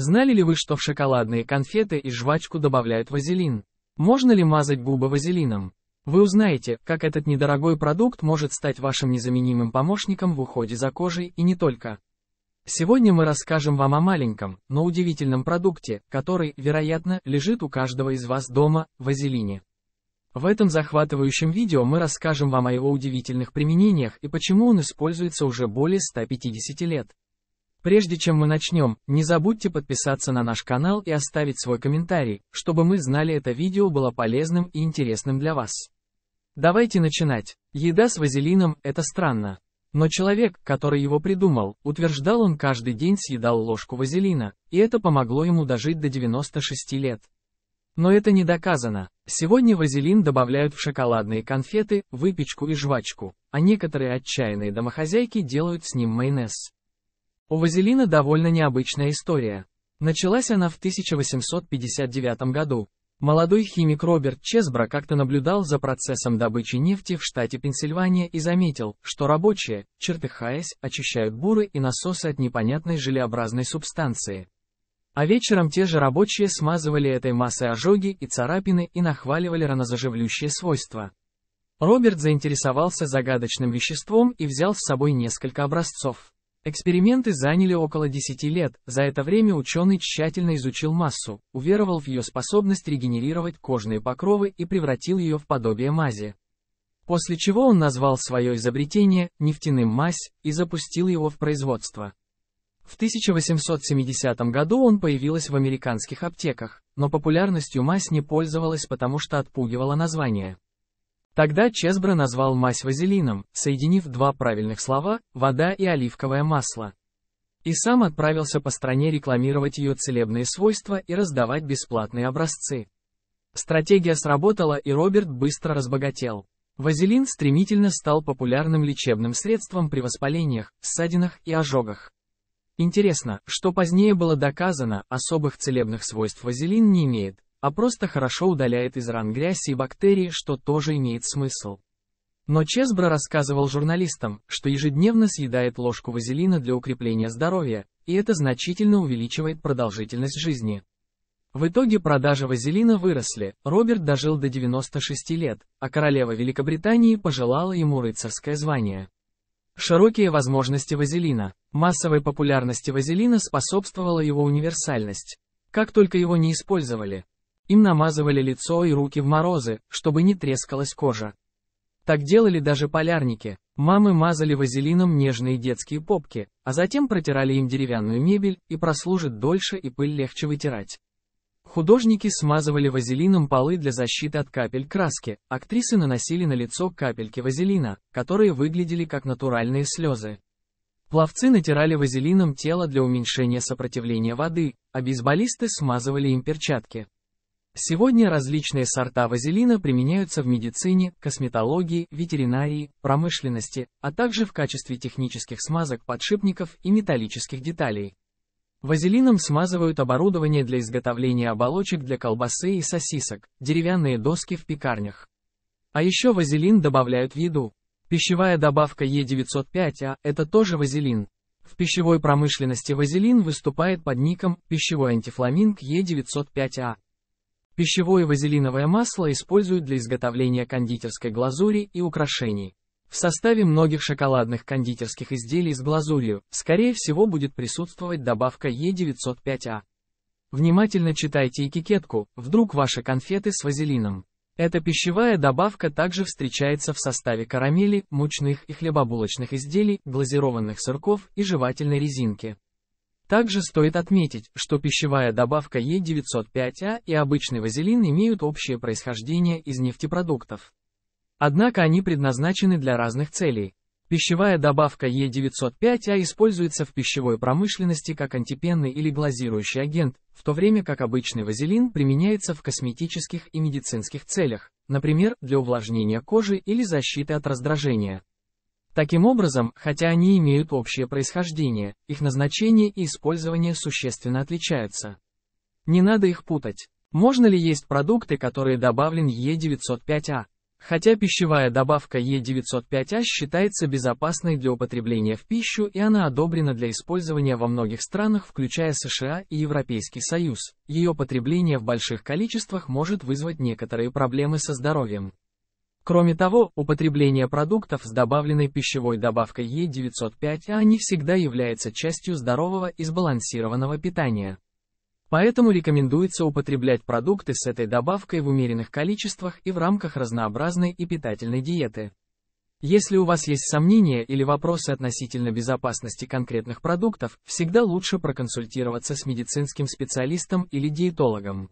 Знали ли вы, что в шоколадные конфеты и жвачку добавляют вазелин? Можно ли мазать губы вазелином? Вы узнаете, как этот недорогой продукт может стать вашим незаменимым помощником в уходе за кожей и не только. Сегодня мы расскажем вам о маленьком, но удивительном продукте, который, вероятно, лежит у каждого из вас дома, вазелине. В этом захватывающем видео мы расскажем вам о его удивительных применениях и почему он используется уже более 150 лет. Прежде чем мы начнем, не забудьте подписаться на наш канал и оставить свой комментарий, чтобы мы знали это видео было полезным и интересным для вас. Давайте начинать. Еда с вазелином – это странно. Но человек, который его придумал, утверждал он каждый день съедал ложку вазелина, и это помогло ему дожить до 96 лет. Но это не доказано. Сегодня вазелин добавляют в шоколадные конфеты, выпечку и жвачку, а некоторые отчаянные домохозяйки делают с ним майонез. У вазелина довольно необычная история. Началась она в 1859 году. Молодой химик Роберт Чесбро как-то наблюдал за процессом добычи нефти в штате Пенсильвания и заметил, что рабочие, чертыхаясь, очищают буры и насосы от непонятной желеобразной субстанции. А вечером те же рабочие смазывали этой массой ожоги и царапины и нахваливали ранозаживлющие свойства. Роберт заинтересовался загадочным веществом и взял с собой несколько образцов. Эксперименты заняли около 10 лет, за это время ученый тщательно изучил массу, уверовал в ее способность регенерировать кожные покровы и превратил ее в подобие мази. После чего он назвал свое изобретение «нефтяным мазь» и запустил его в производство. В 1870 году он появилась в американских аптеках, но популярностью мазь не пользовалась потому что отпугивала название. Тогда Чесбро назвал мазь вазелином, соединив два правильных слова «вода» и «оливковое масло». И сам отправился по стране рекламировать ее целебные свойства и раздавать бесплатные образцы. Стратегия сработала и Роберт быстро разбогател. Вазелин стремительно стал популярным лечебным средством при воспалениях, ссадинах и ожогах. Интересно, что позднее было доказано, особых целебных свойств вазелин не имеет, а просто хорошо удаляет из ран грязь и бактерии, что тоже имеет смысл. Но Чесбро рассказывал журналистам, что ежедневно съедает ложку вазелина для укрепления здоровья, и это значительно увеличивает продолжительность жизни. В итоге продажи вазелина выросли, Роберт дожил до 96 лет, а королева Великобритании пожелала ему рыцарское звание. Широкие возможности вазелина. Массовой популярности вазелина способствовала его универсальность. Как только его не использовали, им намазывали лицо и руки в морозы, чтобы не трескалась кожа. Так делали даже полярники. Мамы мазали вазелином нежные детские попки, а затем протирали им деревянную мебель, и прослужит дольше и пыль легче вытирать. Художники смазывали вазелином полы для защиты от капель краски, актрисы наносили на лицо капельки вазелина, которые выглядели как натуральные слезы. Пловцы натирали вазелином тело для уменьшения сопротивления воды, а бейсболисты смазывали им перчатки. Сегодня различные сорта вазелина применяются в медицине, косметологии, ветеринарии, промышленности, а также в качестве технических смазок подшипников и металлических деталей. Вазелином смазывают оборудование для изготовления оболочек для колбасы и сосисок, деревянные доски в пекарнях. А еще вазелин добавляют в еду. Пищевая добавка Е905А – это тоже вазелин. В пищевой промышленности вазелин выступает под ником «пищевой антифламинг Е905А». Пищевое вазелиновое масло используют для изготовления кондитерской глазури и украшений. В составе многих шоколадных кондитерских изделий с глазурью, скорее всего, будет присутствовать добавка Е905А. Внимательно читайте этикетку, вдруг ваши конфеты с вазелином. Эта пищевая добавка также встречается в составе карамели, мучных и хлебобулочных изделий, глазированных сырков и жевательной резинки. Также стоит отметить, что пищевая добавка Е905А и обычный вазелин имеют общее происхождение из нефтепродуктов. Однако они предназначены для разных целей. Пищевая добавка Е905А используется в пищевой промышленности как антипенный или глазирующий агент, в то время как обычный вазелин применяется в косметических и медицинских целях, например, для увлажнения кожи или защиты от раздражения. Таким образом, хотя они имеют общее происхождение, их назначение и использование существенно отличаются. Не надо их путать. Можно ли есть продукты, которые добавлен Е905А? Хотя пищевая добавка Е905А считается безопасной для употребления в пищу и она одобрена для использования во многих странах, включая США и Европейский Союз, ее потребление в больших количествах может вызвать некоторые проблемы со здоровьем. Кроме того, употребление продуктов с добавленной пищевой добавкой Е905А не всегда является частью здорового и сбалансированного питания. Поэтому рекомендуется употреблять продукты с этой добавкой в умеренных количествах и в рамках разнообразной и питательной диеты. Если у вас есть сомнения или вопросы относительно безопасности конкретных продуктов, всегда лучше проконсультироваться с медицинским специалистом или диетологом.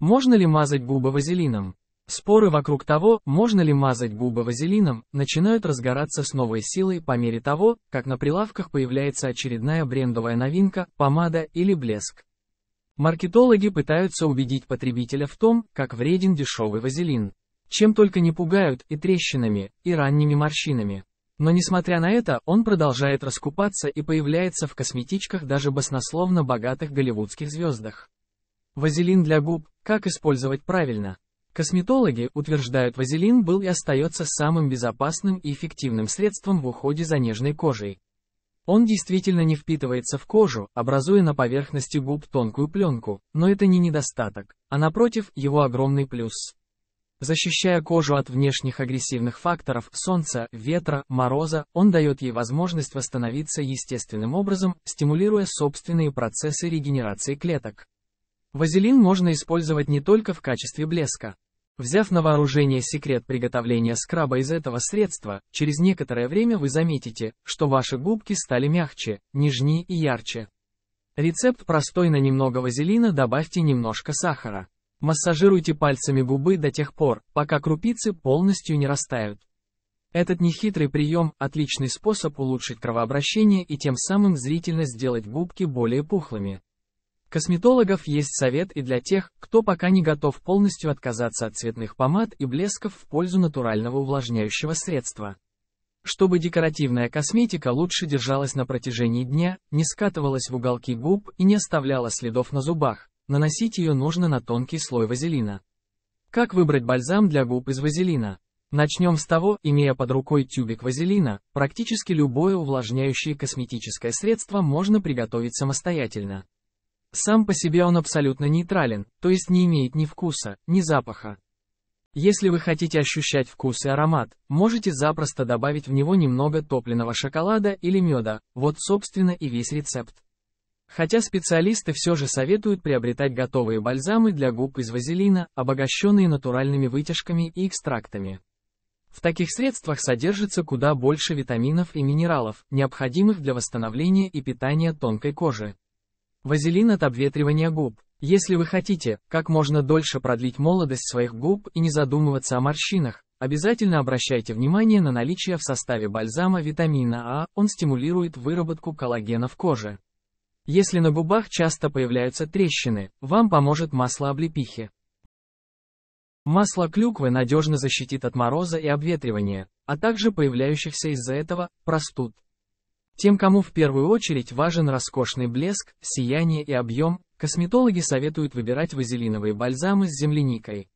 Можно ли мазать губы вазелином? Споры вокруг того, можно ли мазать губы вазелином, начинают разгораться с новой силой по мере того, как на прилавках появляется очередная брендовая новинка, помада или блеск. Маркетологи пытаются убедить потребителя в том, как вреден дешевый вазелин. Чем только не пугают и трещинами, и ранними морщинами. Но несмотря на это, он продолжает раскупаться и появляется в косметичках даже баснословно богатых голливудских звездах. Вазелин для губ, как использовать правильно? Косметологи утверждают, вазелин был и остается самым безопасным и эффективным средством в уходе за нежной кожей. Он действительно не впитывается в кожу, образуя на поверхности губ тонкую пленку, но это не недостаток, а напротив, его огромный плюс. Защищая кожу от внешних агрессивных факторов солнца, ветра, мороза, он дает ей возможность восстановиться естественным образом, стимулируя собственные процессы регенерации клеток. Вазелин можно использовать не только в качестве блеска. Взяв на вооружение секрет приготовления скраба из этого средства, через некоторое время вы заметите, что ваши губки стали мягче, нежнее и ярче. Рецепт простой на немного вазелина добавьте немножко сахара. Массажируйте пальцами губы до тех пор, пока крупицы полностью не растают. Этот нехитрый прием – отличный способ улучшить кровообращение и тем самым зрительно сделать губки более пухлыми. Косметологов есть совет и для тех, кто пока не готов полностью отказаться от цветных помад и блесков в пользу натурального увлажняющего средства. Чтобы декоративная косметика лучше держалась на протяжении дня, не скатывалась в уголки губ и не оставляла следов на зубах, наносить ее нужно на тонкий слой вазелина. Как выбрать бальзам для губ из вазелина? Начнем с того, имея под рукой тюбик вазелина, практически любое увлажняющее косметическое средство можно приготовить самостоятельно. Сам по себе он абсолютно нейтрален, то есть не имеет ни вкуса, ни запаха. Если вы хотите ощущать вкус и аромат, можете запросто добавить в него немного топленого шоколада или меда, вот собственно и весь рецепт. Хотя специалисты все же советуют приобретать готовые бальзамы для губ из вазелина, обогащенные натуральными вытяжками и экстрактами. В таких средствах содержится куда больше витаминов и минералов, необходимых для восстановления и питания тонкой кожи. Вазелин от обветривания губ. Если вы хотите, как можно дольше продлить молодость своих губ и не задумываться о морщинах, обязательно обращайте внимание на наличие в составе бальзама витамина А, он стимулирует выработку коллагена в коже. Если на губах часто появляются трещины, вам поможет масло облепихи. Масло клюквы надежно защитит от мороза и обветривания, а также появляющихся из-за этого простуд. Тем, кому в первую очередь важен роскошный блеск, сияние и объем, косметологи советуют выбирать вазелиновые бальзамы с земляникой.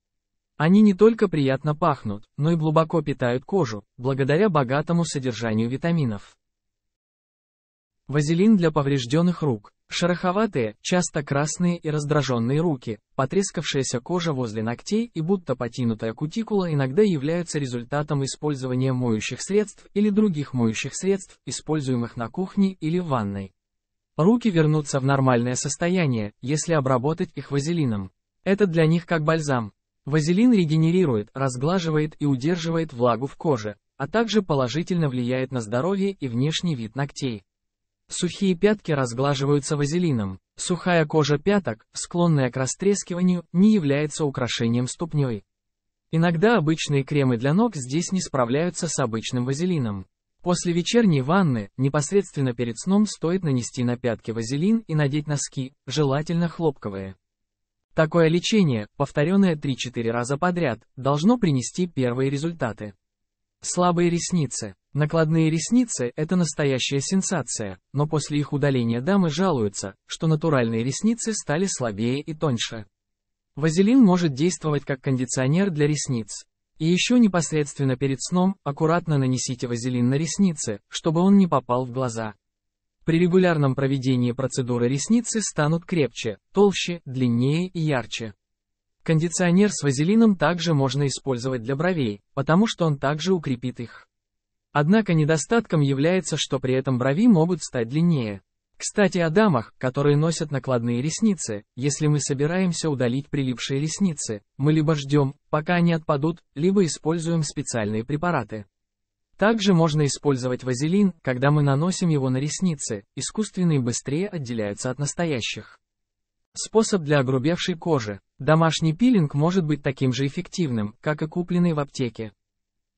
Они не только приятно пахнут, но и глубоко питают кожу, благодаря богатому содержанию витаминов. Вазелин для поврежденных рук. Шероховатые, часто красные и раздраженные руки, потрескавшаяся кожа возле ногтей и будто потянутая кутикула иногда являются результатом использования моющих средств или других моющих средств, используемых на кухне или в ванной. Руки вернутся в нормальное состояние, если обработать их вазелином. Это для них как бальзам. Вазелин регенерирует, разглаживает и удерживает влагу в коже, а также положительно влияет на здоровье и внешний вид ногтей. Сухие пятки разглаживаются вазелином. Сухая кожа пяток, склонная к растрескиванию, не является украшением ступней. Иногда обычные кремы для ног здесь не справляются с обычным вазелином. После вечерней ванны, непосредственно перед сном стоит нанести на пятки вазелин и надеть носки, желательно хлопковые. Такое лечение, повторенное 3-4 раза подряд, должно принести первые результаты. Слабые ресницы. Накладные ресницы – это настоящая сенсация, но после их удаления дамы жалуются, что натуральные ресницы стали слабее и тоньше. Вазелин может действовать как кондиционер для ресниц. И еще непосредственно перед сном аккуратно нанесите вазелин на ресницы, чтобы он не попал в глаза. При регулярном проведении процедуры ресницы станут крепче, толще, длиннее и ярче. Кондиционер с вазелином также можно использовать для бровей, потому что он также укрепит их. Однако недостатком является, что при этом брови могут стать длиннее. Кстати о дамах, которые носят накладные ресницы, если мы собираемся удалить прилипшие ресницы, мы либо ждем, пока они отпадут, либо используем специальные препараты. Также можно использовать вазелин, когда мы наносим его на ресницы, искусственные быстрее отделяются от настоящих. Способ для огрубевшей кожи. Домашний пилинг может быть таким же эффективным, как и купленный в аптеке.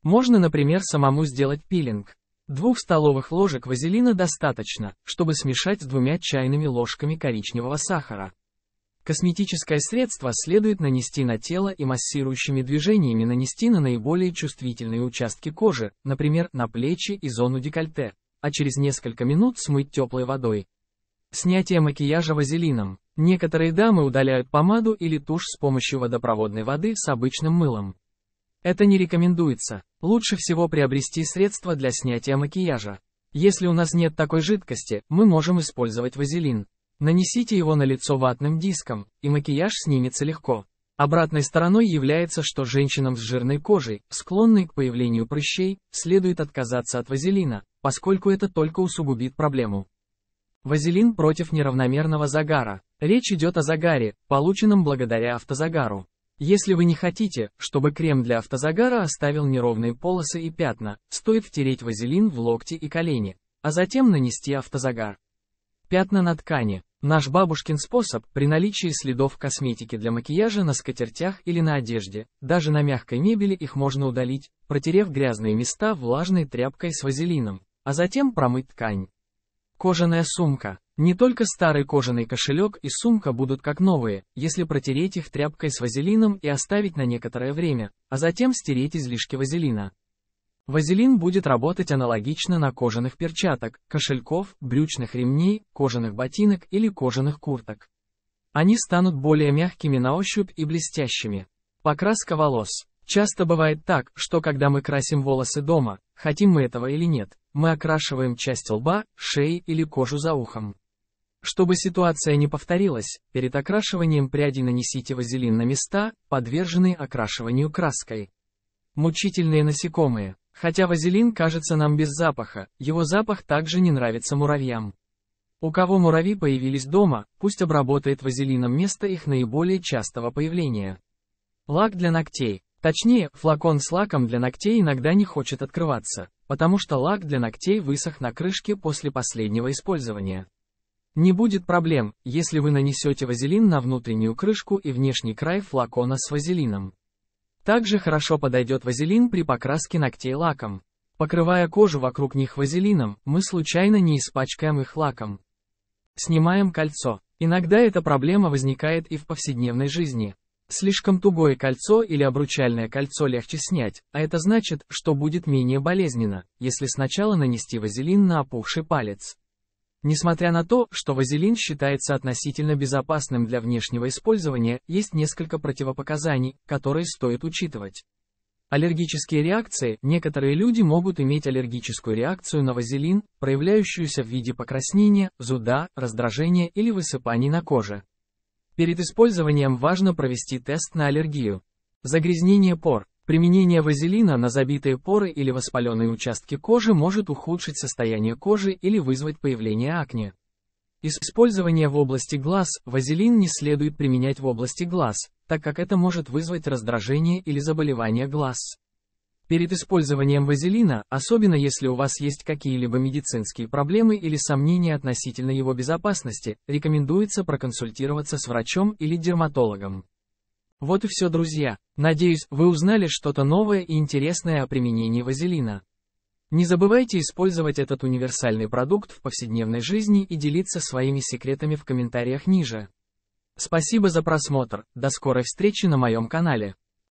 Можно, например, самому сделать пилинг. Двух столовых ложек вазелина достаточно, чтобы смешать с двумя чайными ложками коричневого сахара. Косметическое средство следует нанести на тело и массирующими движениями нанести на наиболее чувствительные участки кожи, например, на плечи и зону декольте, а через несколько минут смыть теплой водой. Снятие макияжа вазелином. Некоторые дамы удаляют помаду или тушь с помощью водопроводной воды с обычным мылом. Это не рекомендуется. Лучше всего приобрести средства для снятия макияжа. Если у нас нет такой жидкости, мы можем использовать вазелин. Нанесите его на лицо ватным диском, и макияж снимется легко. Обратной стороной является, что женщинам с жирной кожей, склонной к появлению прыщей, следует отказаться от вазелина, поскольку это только усугубит проблему. Вазелин против неравномерного загара. Речь идет о загаре, полученном благодаря автозагару. Если вы не хотите, чтобы крем для автозагара оставил неровные полосы и пятна, стоит втереть вазелин в локти и колени, а затем нанести автозагар. Пятна на ткани. Наш бабушкин способ, при наличии следов косметики для макияжа на скатертях или на одежде, даже на мягкой мебели их можно удалить, протерев грязные места влажной тряпкой с вазелином, а затем промыть ткань. Кожаная сумка. Не только старый кожаный кошелек и сумка будут как новые, если протереть их тряпкой с вазелином и оставить на некоторое время, а затем стереть излишки вазелина. Вазелин будет работать аналогично на кожаных перчаток, кошельков, брючных ремней, кожаных ботинок или кожаных курток. Они станут более мягкими на ощупь и блестящими. Покраска волос. Часто бывает так, что когда мы красим волосы дома, хотим мы этого или нет, мы окрашиваем часть лба, шеи или кожу за ухом. Чтобы ситуация не повторилась, перед окрашиванием пряди нанесите вазелин на места, подверженные окрашиванию краской. Мучительные насекомые. Хотя вазелин кажется нам без запаха, его запах также не нравится муравьям. У кого муравьи появились дома, пусть обработает вазелином место их наиболее частого появления. Лак для ногтей. Точнее, флакон с лаком для ногтей иногда не хочет открываться, потому что лак для ногтей высох на крышке после последнего использования. Не будет проблем, если вы нанесете вазелин на внутреннюю крышку и внешний край флакона с вазелином. Также хорошо подойдет вазелин при покраске ногтей лаком. Покрывая кожу вокруг них вазелином, мы случайно не испачкаем их лаком. Снимаем кольцо. Иногда эта проблема возникает и в повседневной жизни. Слишком тугое кольцо или обручальное кольцо легче снять, а это значит, что будет менее болезненно, если сначала нанести вазелин на опухший палец. Несмотря на то, что вазелин считается относительно безопасным для внешнего использования, есть несколько противопоказаний, которые стоит учитывать. Аллергические реакции. Некоторые люди могут иметь аллергическую реакцию на вазелин, проявляющуюся в виде покраснения, зуда, раздражения или высыпаний на коже. Перед использованием важно провести тест на аллергию. Загрязнение пор. Применение вазелина на забитые поры или воспаленные участки кожи может ухудшить состояние кожи или вызвать появление акне. Использование в области глаз, вазелин не следует применять в области глаз, так как это может вызвать раздражение или заболевание глаз. Перед использованием вазелина, особенно если у вас есть какие-либо медицинские проблемы или сомнения относительно его безопасности, рекомендуется проконсультироваться с врачом или дерматологом. Вот и все, друзья. Надеюсь, вы узнали что-то новое и интересное о применении вазелина. Не забывайте использовать этот универсальный продукт в повседневной жизни и делиться своими секретами в комментариях ниже. Спасибо за просмотр, до скорой встречи на моем канале.